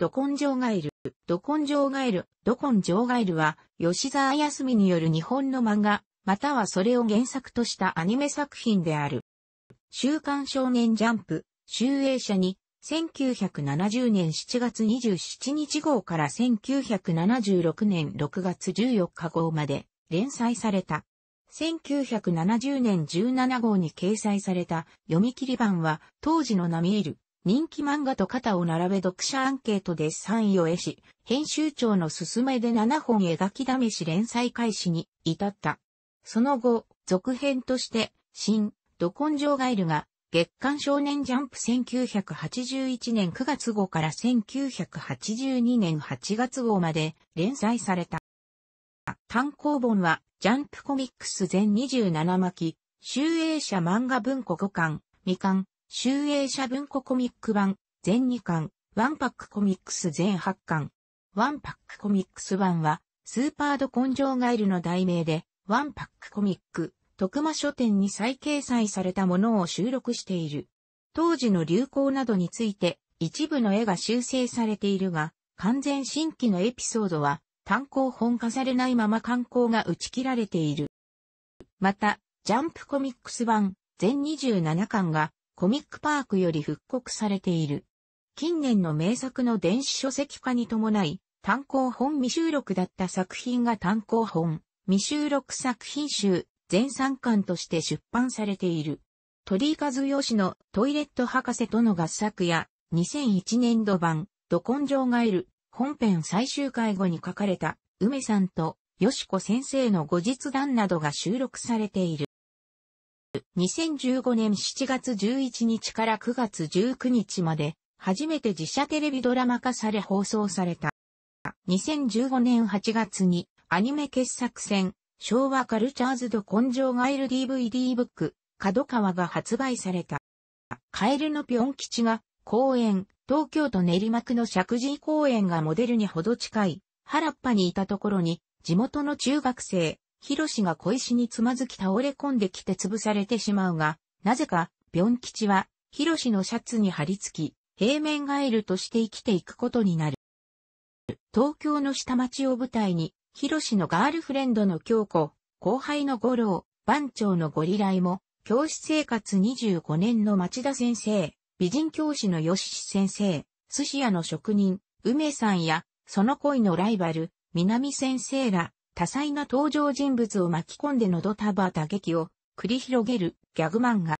ドコンジョーガエル、ドコンジョーガエル、ドコンジョーガエルは、吉沢康美による日本の漫画、またはそれを原作としたアニメ作品である。週刊少年ジャンプ、集英社に、1970年7月27日号から1976年6月14日号まで連載された。1970年17号に掲載された読み切り版は当時の並みいる人気漫画と肩を並べ読者アンケートで3位を得し、編集長の勧めで7本描き試し連載開始に至った。その後、続編として、新、ド根性ガイルが、月刊少年ジャンプ1981年9月号から1982年8月号まで連載された。単行本は、ジャンプコミックス全27巻、集英社漫画文庫5巻、未巻、集英社文庫コミック版、全2巻、ワンパックコミックス全8巻。ワンパックコミックス版は、スーパード根性ガイルの題名で、ワンパックコミック、徳間書店に再掲載されたものを収録している。当時の流行などについて、一部の絵が修正されているが、完全新規のエピソードは、単行本化されないまま刊行が打ち切られている。また、ジャンプコミックス版、全27巻が、コミックパークより復刻されている。近年の名作の電子書籍化に伴い、単行本未収録だった作品が単行本、未収録作品集、全3巻として出版されている。鳥居和義のトイレット博士との合作や、2001年度版、ど根性ガエル、本編最終回後に書かれた、梅さんと、よしこ先生の後日談などが収録されている。2015年7月11日から9月19日まで、初めて自社テレビドラマ化され放送された。2015年8月に、アニメ傑作戦、昭和カルチャーズド根性ガイル DVD ブック、角川が発売された。カエルのピョン吉が、公園、東京都練馬区の石神公園がモデルにほど近い、原っぱにいたところに、地元の中学生、ヒロシが小石につまずき倒れ込んできて潰されてしまうが、なぜか、ビョン吉は、ヒロシのシャツに張り付き、平面ガエルとして生きていくことになる。東京の下町を舞台に、ヒロシのガールフレンドの京子、後輩の五郎、番長のご利来も、教師生活25年の町田先生、美人教師の吉先生、寿司屋の職人、梅さんや、その恋のライバル、南先生ら、多彩な登場人物を巻き込んでのドタバタ劇を繰り広げるギャグ漫画。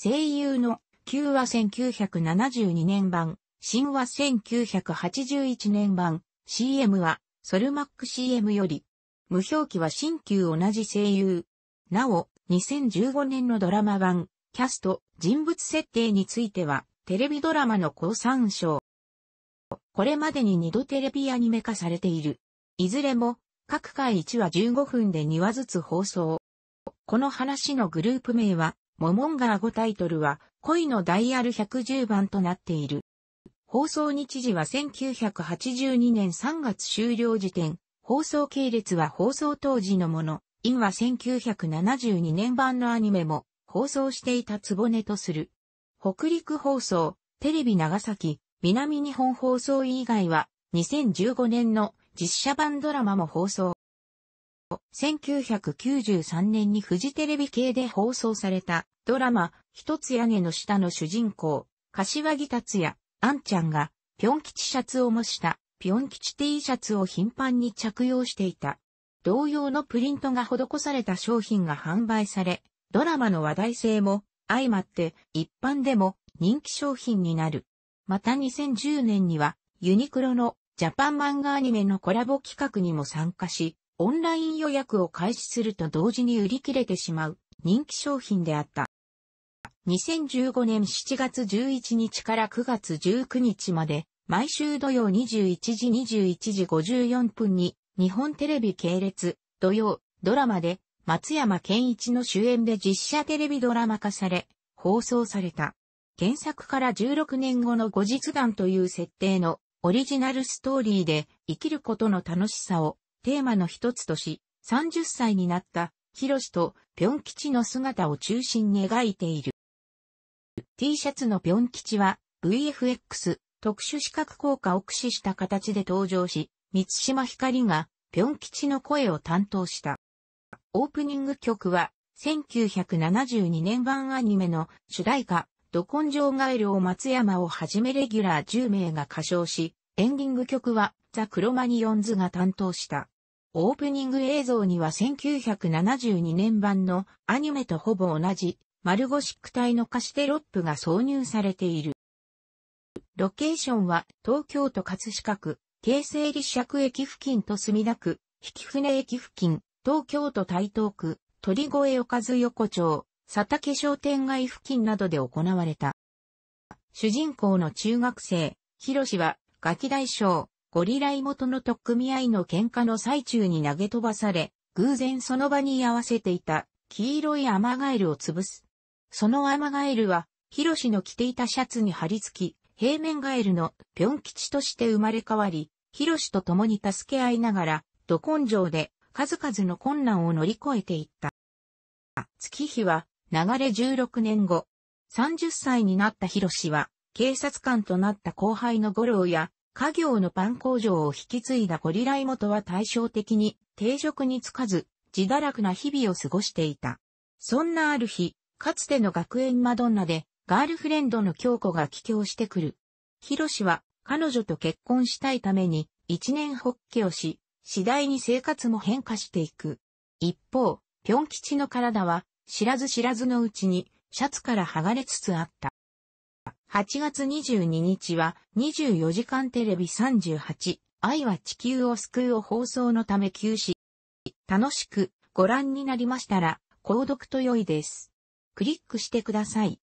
声優の旧話1972年版、新話1981年版、CM はソルマック CM より、無表記は新旧同じ声優。なお、2015年のドラマ版、キャスト、人物設定については、テレビドラマの好参照。これまでに2度テレビアニメ化されている。いずれも、各回1話15分で2話ずつ放送。この話のグループ名は、モモンガー5タイトルは、恋のダイヤル110番となっている。放送日時は1982年3月終了時点、放送系列は放送当時のもの、因は1972年版のアニメも放送していたつぼねとする。北陸放送、テレビ長崎、南日本放送以外は2015年の実写版ドラマも放送。1993年にフジテレビ系で放送されたドラマ、一つ屋根の下の主人公、柏木達也、あんちゃんが、ぴょん吉シャツを模した、ぴょん吉 T シャツを頻繁に着用していた。同様のプリントが施された商品が販売され、ドラマの話題性も相まって一般でも人気商品になる。また2010年にはユニクロのジャパン漫画アニメのコラボ企画にも参加し、オンライン予約を開始すると同時に売り切れてしまう人気商品であった。2015年7月11日から9月19日まで、毎週土曜21時21時54分に、日本テレビ系列、土曜、ドラマで、松山健一の主演で実写テレビドラマ化され、放送された。原作から16年後の後日談という設定のオリジナルストーリーで生きることの楽しさをテーマの一つとし、30歳になったヒロシとピョン吉の姿を中心に描いている。T シャツのピョン吉は VFX 特殊視覚効果を駆使した形で登場し、三島ひかりがピョン吉の声を担当した。オープニング曲は1972年版アニメの主題歌ど根性ガエルを松山をはじめレギュラー10名が歌唱し、エンディング曲はザ・クロマニオンズが担当した。オープニング映像には1972年版のアニメとほぼ同じマルゴシック体の歌詞テロップが挿入されている。ロケーションは東京都葛飾区、京成立石駅付近と墨田区、引船駅付近、東京都台東区、鳥越岡津横丁、佐竹商店街付近などで行われた。主人公の中学生、ヒロシは、ガキ大将、ゴリライ元の特組合の喧嘩の最中に投げ飛ばされ、偶然その場に居合わせていた、黄色いアマガエルを潰す。そのアマガエルは、ヒロシの着ていたシャツに貼り付き、平面ガエルのぴょん吉として生まれ変わり、ヒロシと共に助け合いながら、ど根性で数々の困難を乗り越えていった。月日は流れ16年後、30歳になった広氏は、警察官となった後輩の五郎や、家業のパン工場を引き継いだゴリラとは対照的に定職に就かず、自堕落な日々を過ごしていた。そんなある日、かつての学園マドンナで、ガールフレンドの京子が帰郷してくる。ヒロシは、彼女と結婚したいために、一年発起をし、次第に生活も変化していく。一方、ピョン吉の体は、知らず知らずのうちにシャツから剥がれつつあった。8月22日は24時間テレビ38、愛は地球を救うを放送のため休止。楽しくご覧になりましたら、購読と良いです。クリックしてください。